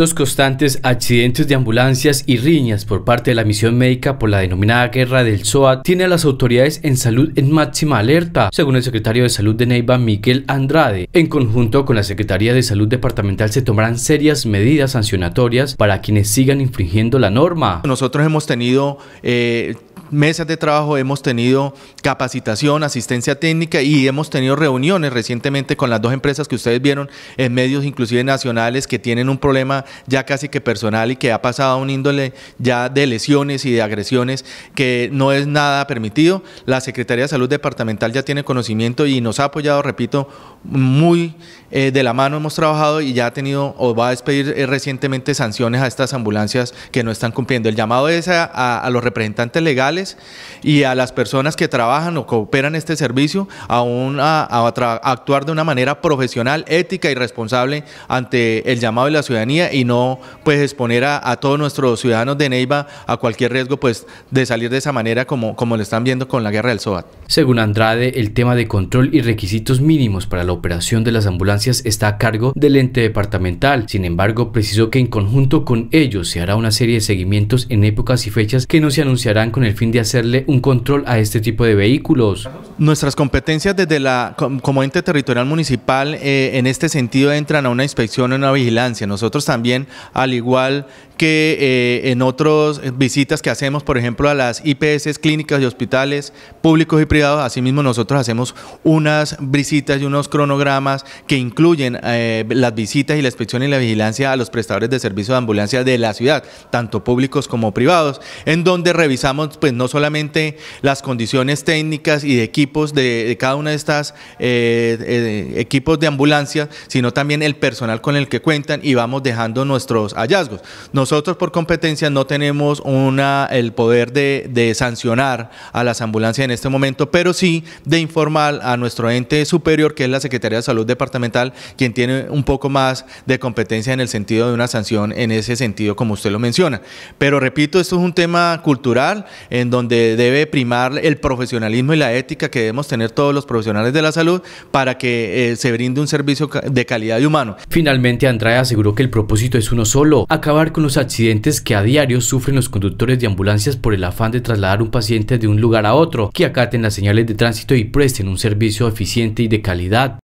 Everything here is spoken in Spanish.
los constantes accidentes de ambulancias y riñas por parte de la misión médica por la denominada guerra del SOAT tiene a las autoridades en salud en máxima alerta, según el secretario de Salud de Neiva, Miguel Andrade. En conjunto con la Secretaría de Salud Departamental se tomarán serias medidas sancionatorias para quienes sigan infringiendo la norma. Nosotros hemos tenido eh, meses de trabajo, hemos tenido capacitación, asistencia técnica y hemos tenido reuniones recientemente con las dos empresas que ustedes vieron en medios inclusive nacionales que tienen un problema ya casi que personal y que ha pasado a un índole ya de lesiones y de agresiones que no es nada permitido. La Secretaría de Salud Departamental ya tiene conocimiento y nos ha apoyado, repito, muy eh, de la mano hemos trabajado y ya ha tenido o va a despedir eh, recientemente sanciones a estas ambulancias que no están cumpliendo. El llamado es a los representantes legales y a las personas que trabajan o cooperan este servicio a, a, actuar de una manera profesional, ética y responsable ante el llamado de la ciudadanía y no pues exponer a, todos nuestros ciudadanos de Neiva a cualquier riesgo pues de salir de esa manera como, como lo están viendo con la guerra del SOAT. Según Andrade, el tema de control y requisitos mínimos para la operación de las ambulancias está a cargo del ente departamental. Sin embargo, precisó que en conjunto con ellos se hará una serie de seguimientos en épocas y fechas que no se anunciarán con el fin de hacerle un control a este tipo de vehículos. Nuestras competencias desde la como ente territorial municipal eh, en este sentido entran a una inspección o una vigilancia. Nosotros también, al igual que eh, en otras visitas que hacemos, por ejemplo, a las IPS, clínicas y hospitales públicos y privados, asimismo nosotros hacemos unas visitas y unos cronogramas que incluyen eh, las visitas y la inspección y la vigilancia a los prestadores de servicios de ambulancia de la ciudad, tanto públicos como privados, en donde revisamos pues no solamente las condiciones técnicas y de equipo, de, cada una de estas eh, eh, equipos de ambulancia, sino también el personal con el que cuentan y vamos dejando nuestros hallazgos. Nosotros por competencia no tenemos el poder de, de sancionar a las ambulancias en este momento, pero sí de informar a nuestro ente superior, que es la Secretaría de Salud Departamental, quien tiene un poco más de competencia en el sentido de una sanción en ese sentido, como usted lo menciona. Pero repito, esto es un tema cultural en donde debe primar el profesionalismo y la ética que debemos tener todos los profesionales de la salud para que eh, se brinde un servicio de calidad y humano. Finalmente, Andrade aseguró que el propósito es uno solo, acabar con los accidentes que a diario sufren los conductores de ambulancias por el afán de trasladar un paciente de un lugar a otro, que acaten las señales de tránsito y presten un servicio eficiente y de calidad.